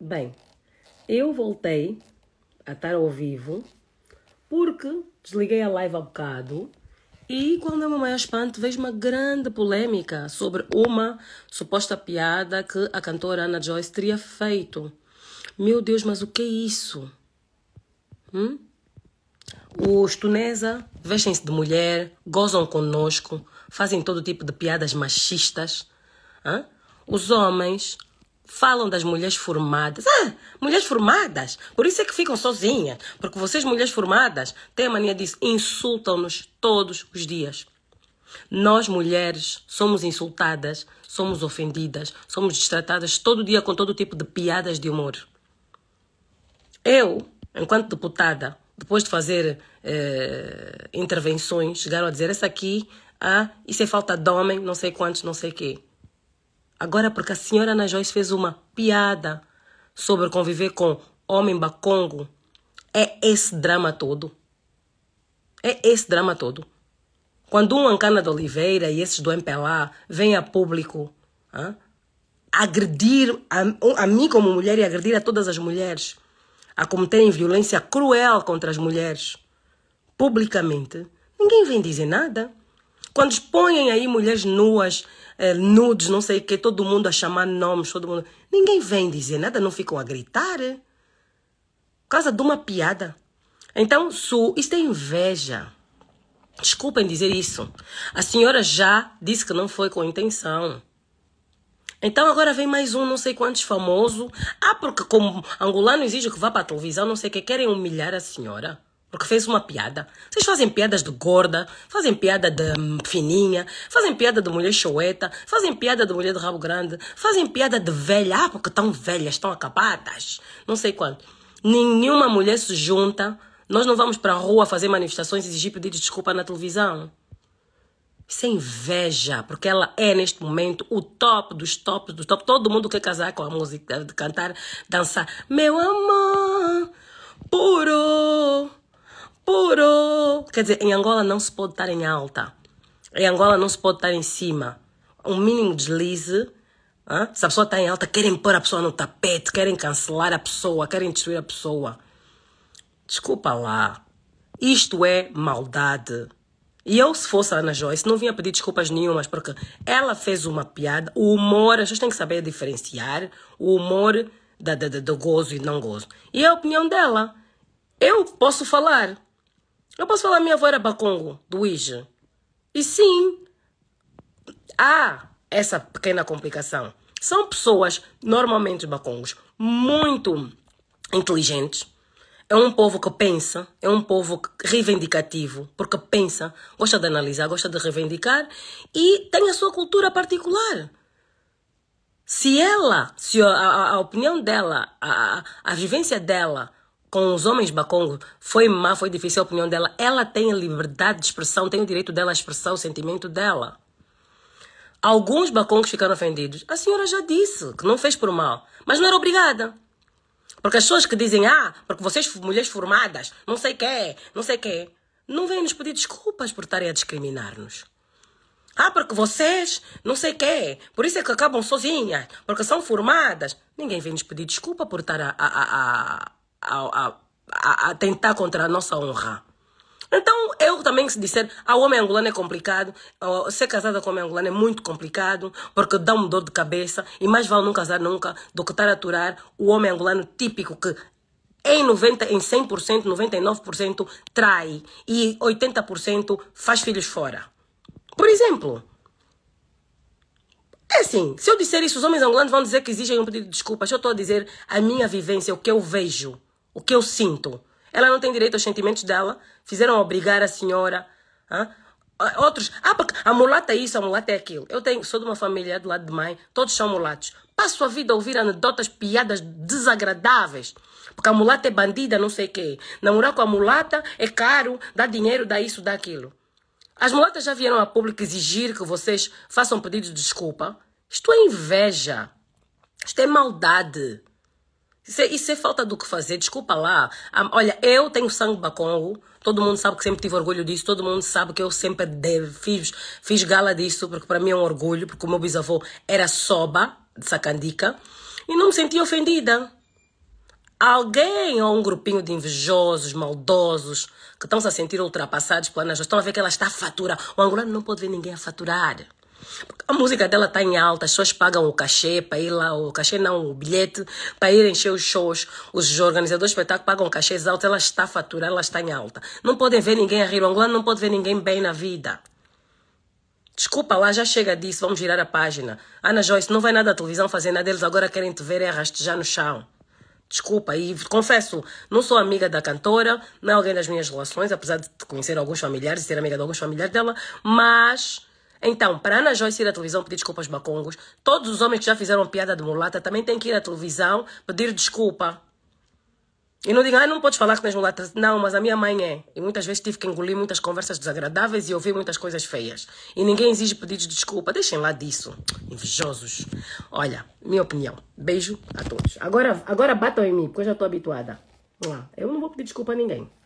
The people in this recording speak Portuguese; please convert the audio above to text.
Bem, eu voltei a estar ao vivo porque desliguei a live há bocado e quando a mamãe espanto vejo uma grande polémica sobre uma suposta piada que a cantora Ana Joyce teria feito. Meu Deus, mas o que é isso? Hum? Os tunesa vestem-se de mulher, gozam conosco, fazem todo tipo de piadas machistas. Hã? Os homens falam das mulheres formadas. Ah, mulheres formadas. Por isso é que ficam sozinhas. Porque vocês, mulheres formadas, têm a mania disso. Insultam-nos todos os dias. Nós, mulheres, somos insultadas, somos ofendidas, somos destratadas todo dia com todo tipo de piadas de humor. Eu, enquanto deputada, depois de fazer eh, intervenções, chegaram a dizer: essa aqui, ah, isso é falta de homem, não sei quantos, não sei quê. Agora, porque a senhora Ana Joyce fez uma piada sobre conviver com homem bacongo, é esse drama todo. É esse drama todo. Quando um Ancana de Oliveira e esses do MPLA vêm a público agredir a, a mim como mulher e agredir a todas as mulheres, a cometerem violência cruel contra as mulheres, publicamente, ninguém vem dizer nada. Quando expõem aí mulheres nuas, é, nudes, não sei o que, todo mundo a chamar nomes, todo mundo. Ninguém vem dizer nada, não ficam a gritar. É? Por causa de uma piada. Então, Su, isso é inveja. Desculpem dizer isso. A senhora já disse que não foi com intenção. Então agora vem mais um, não sei quantos famoso. Ah, porque como angolano exige que vá para a televisão, não sei o que, querem humilhar a senhora porque fez uma piada. Vocês fazem piadas de gorda, fazem piada de hum, fininha, fazem piada de mulher choueta, fazem piada de mulher de rabo grande, fazem piada de velha, ah, porque estão velhas, estão acabadas, não sei quanto. Nenhuma mulher se junta. Nós não vamos para a rua fazer manifestações e exigir pedir desculpa na televisão. Isso é inveja, porque ela é neste momento o top dos tops do top. Todo mundo quer casar com a música, cantar, dançar. Meu amor, puro puro. Quer dizer, em Angola não se pode estar em alta. Em Angola não se pode estar em cima. Um mínimo deslize. Hein? Se a pessoa está em alta, querem pôr a pessoa no tapete, querem cancelar a pessoa, querem destruir a pessoa. Desculpa lá. Isto é maldade. E eu, se fosse a Ana Joyce, não vinha pedir desculpas nenhumas, porque ela fez uma piada. O humor, as pessoas têm que saber diferenciar o humor da, da, da, do gozo e não gozo. E é a opinião dela. Eu posso falar. Eu posso falar minha avó era Bacongo, do Ija. E sim, há essa pequena complicação. São pessoas, normalmente Bacongos, muito inteligentes. É um povo que pensa, é um povo reivindicativo, porque pensa, gosta de analisar, gosta de reivindicar e tem a sua cultura particular. Se ela, se a, a, a opinião dela, a, a vivência dela com os homens bacongo foi má, foi difícil a opinião dela. Ela tem a liberdade de expressão, tem o direito dela a expressar o sentimento dela. Alguns bacongos ficaram ofendidos. A senhora já disse que não fez por mal, mas não era obrigada. Porque as pessoas que dizem, ah, porque vocês, mulheres formadas, não sei quê, não sei quê, não vêm nos pedir desculpas por estarem a discriminar-nos. Ah, porque vocês, não sei quê, por isso é que acabam sozinhas, porque são formadas. Ninguém vem nos pedir desculpa por estar a, a, a a, a, a tentar contra a nossa honra. Então, eu também se disser, a ah, homem angolano é complicado, ser casada com homem angolano é muito complicado, porque dá um dor de cabeça, e mais vale não casar nunca do que estar a aturar o homem angolano típico que em 90, em 100%, 99% trai e 80% faz filhos fora. Por exemplo, é assim, se eu disser isso, os homens angolanos vão dizer que exigem um pedido de desculpas. Eu estou a dizer a minha vivência, o que eu vejo o que eu sinto. Ela não tem direito aos sentimentos dela. Fizeram obrigar a senhora. Hã? Ah, outros, ah, porque a mulata é isso, a mulata é aquilo. Eu tenho, sou de uma família do lado de mãe, todos são mulatos. Passo a vida a ouvir anedotas, piadas desagradáveis. Porque a mulata é bandida, não sei o quê. Namorar com a mulata é caro, dá dinheiro, dá isso, dá aquilo. As mulatas já vieram a público exigir que vocês façam pedido de desculpa. Isto é inveja. Isto é maldade. Isso é, isso é falta do que fazer, desculpa lá. Ah, olha, eu tenho sangue bacongo, todo mundo sabe que sempre tive orgulho disso, todo mundo sabe que eu sempre deve, fiz, fiz gala disso, porque para mim é um orgulho, porque o meu bisavô era soba, de sacandica, e não me senti ofendida. Alguém ou um grupinho de invejosos, maldosos, que estão -se a sentir ultrapassados pela Najós, estão a ver que ela está a faturar. O angolano não pode ver ninguém a faturar. A música dela está em alta, as pessoas pagam o cachê para ir lá, o cachê não, o bilhete para ir encher os shows. Os organizadores do espetáculo pagam cachês altos, ela está faturada ela está em alta. Não podem ver ninguém a rir, o angolano não pode ver ninguém bem na vida. Desculpa lá, já chega disso, vamos girar a página. Ana Joyce, não vai nada à televisão fazer nada, deles agora querem te ver é rastejar no chão. Desculpa, e confesso, não sou amiga da cantora, não é alguém das minhas relações, apesar de conhecer alguns familiares e ser amiga de alguns familiares dela, mas então, para Ana Joyce ir à televisão pedir desculpa aos macongos, todos os homens que já fizeram piada de mulata também têm que ir à televisão pedir desculpa. E não digam, ah, não podes falar que tens mulatas. Não, mas a minha mãe é. E muitas vezes tive que engolir muitas conversas desagradáveis e ouvir muitas coisas feias. E ninguém exige pedidos de desculpa. Deixem lá disso. Invejosos. Olha, minha opinião. Beijo a todos. Agora, agora batam em mim, porque eu já estou habituada. Eu não vou pedir desculpa a ninguém.